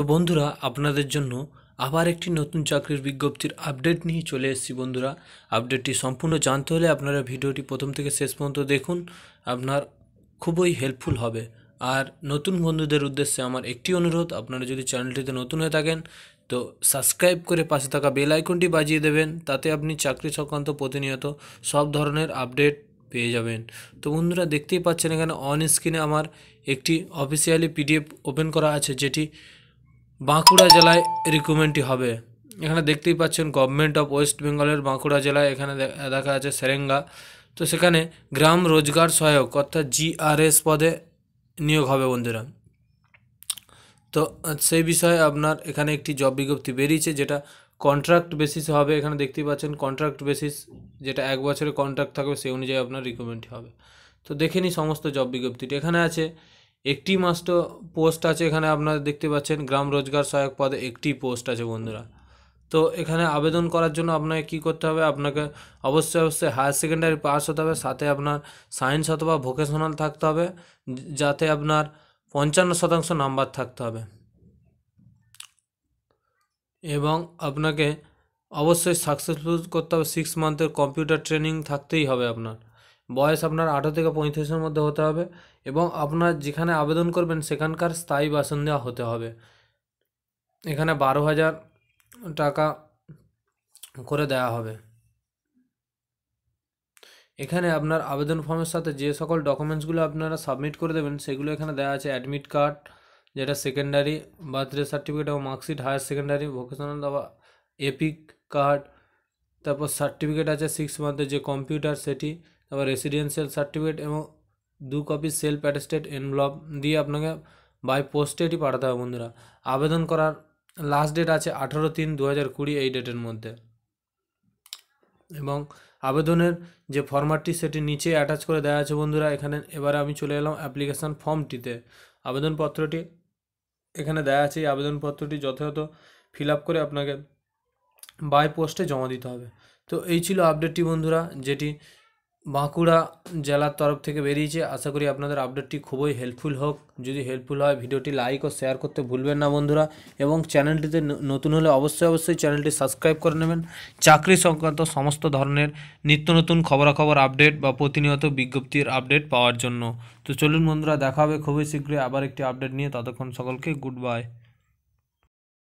তো বন্ধুরা আপনাদের জন্য আবার একটি নতুন চাকরির বিজ্ঞপ্তির আপডেট নিয়ে চলে এসেছি বন্ধুরা আপডেটটি সম্পূর্ণ জানতে হলে আপনারা ভিডিওটি প্রথম থেকে শেষ পর্যন্ত দেখুন আপনার খুবই হেল্পফুল হবে আর নতুন বন্ধুদের উদ্দেশ্যে আমার একটি অনুরোধ আপনারা যদি চ্যানেলটিতে নতুন হয়ে থাকেন তো সাবস্ক্রাইব করে পাশে থাকা বেল আইকনটি বাজিয়ে দেবেন তাতে আপনি চাকরি সংক্রান্ত প্রতিনিয়ত সব ধরনের আপডেট পেয়ে যাবেন তো বন্ধুরা দেখতেই পাচ্ছেন এখানে অন স্ক্রিনে আমার একটি অফিসিয়ালি পিডিএফ ওপেন করা আছে যেটি বাঁকুড়া জেলায় রিকমেন্ডটি হবে এখানে দেখতেই পাচ্ছেন গভর্নমেন্ট অফ ওয়েস্ট বেঙ্গলের বাঁকুড়া জেলায় এখানে দেখা আছে সেরেঙ্গা তো সেখানে গ্রাম রোজগার সহায়ক অর্থাৎ জিআরএস পদে নিয়োগ হবে বন্ধুরা তো সেই বিষয়ে আপনার এখানে একটি জব বিজ্ঞপ্তি বেরিয়েছে যেটা কন্ট্রাক্ট বেসিস হবে এখানে দেখতেই পাচ্ছেন কন্ট্রাক্ট বেসিস যেটা এক বছরের কন্ট্রাক্ট থাকবে সেই অনুযায়ী আপনার রিক্রুটমেন্ট হবে তো দেখে নিই সমস্ত জব বিজ্ঞপ্তিটি এখানে আছে একটি মাস্ট পোস্ট আছে এখানে আপনারা দেখতে পাচ্ছেন গ্রাম রোজগার সহায়ক পদে একটি পোস্ট আছে বন্ধুরা তো এখানে আবেদন করার জন্য আপনাকে কি করতে হবে আপনাকে অবশ্যই অবশ্যই হায়ার সেকেন্ডারি পাস হতে হবে সাথে আপনার সায়েন্স অথবা ভোকেশনাল থাকতে হবে যাতে আপনার পঞ্চান্ন শতাংশ নাম্বার থাকতে হবে এবং আপনাকে অবশ্যই সাকসেসফুল করতে হবে সিক্স মান্থের কম্পিউটার ট্রেনিং থাকতেই হবে আপনার বয়স আপনার আঠেরো থেকে পঁয়ত্রিশের মধ্যে হতে হবে এবং আপনার যেখানে আবেদন করবেন সেখানকার স্থায়ী বাসন দেওয়া হতে হবে এখানে বারো হাজার টাকা করে দেয়া হবে এখানে আপনার আবেদন ফর্মের সাথে যে সকল ডকুমেন্টসগুলো আপনারা সাবমিট করে দেবেন সেগুলো এখানে দেওয়া আছে অ্যাডমিট কার্ড যেটা সেকেন্ডারি বার্থডে সার্টিফিকেট এবং মার্কশিট হায়ার সেকেন্ডারি ভোকেশনাল দেওয়া এপিক কার্ড তারপর সার্টিফিকেট আছে সিক্স মান্থের যে কম্পিউটার সেটি তারপর রেসিডেন্সিয়াল সার্টিফিকেট এবং দু কপি সেলফ অ্যাটেস্টেড এনভ্লপ দিয়ে আপনাকে বাই পোস্টে পাঠাতে হবে বন্ধুরা আবেদন করার লাস্ট ডেট আছে আঠারো তিন দু হাজার কুড়ি এই ডেটের মধ্যে এবং আবেদনের যে ফর্মাটটি সেটি নিচে অ্যাটাচ করে দেওয়া আছে বন্ধুরা এখানে এবারে আমি চলে এলাম অ্যাপ্লিকেশান ফর্মটিতে আবেদনপত্রটি এখানে দেওয়া আছে এই আবেদনপত্রটি যথাযথ ফিল আপ করে আপনাকে বাই পোস্টে জমা দিতে হবে তো এই ছিল আপডেটটি বন্ধুরা যেটি বাঁকুড়া জেলার তরফ থেকে বেরিয়েছে আশা করি আপনাদের আপডেটটি খুবই হেল্পফুল হোক যদি হেল্পফুল হয় ভিডিওটি লাইক ও শেয়ার করতে ভুলবেন না বন্ধুরা এবং চ্যানেলটিতে নতুন হলে অবশ্যই অবশ্যই চ্যানেলটি সাবস্ক্রাইব করে নেবেন চাকরি সংক্রান্ত সমস্ত ধরনের নিত্য নতুন খবরাখবর আপডেট বা প্রতিনিয়ত বিজ্ঞপ্তির আপডেট পাওয়ার জন্য তো চলুন বন্ধুরা দেখা হবে খুবই শীঘ্রই আবার একটি আপডেট নিয়ে ততক্ষণ সকলকে গুড বাই